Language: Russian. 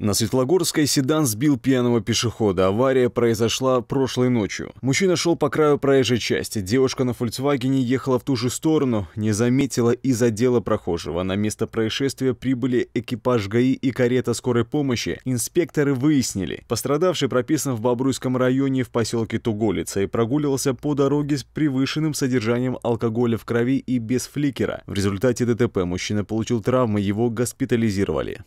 На Светлогорской седан сбил пьяного пешехода. Авария произошла прошлой ночью. Мужчина шел по краю проезжей части. Девушка на «Фольксвагене» ехала в ту же сторону, не заметила и задела прохожего. На место происшествия прибыли экипаж ГАИ и карета скорой помощи. Инспекторы выяснили. Пострадавший прописан в Бобруйском районе в поселке Туголица и прогуливался по дороге с превышенным содержанием алкоголя в крови и без фликера. В результате ДТП мужчина получил травмы, его госпитализировали.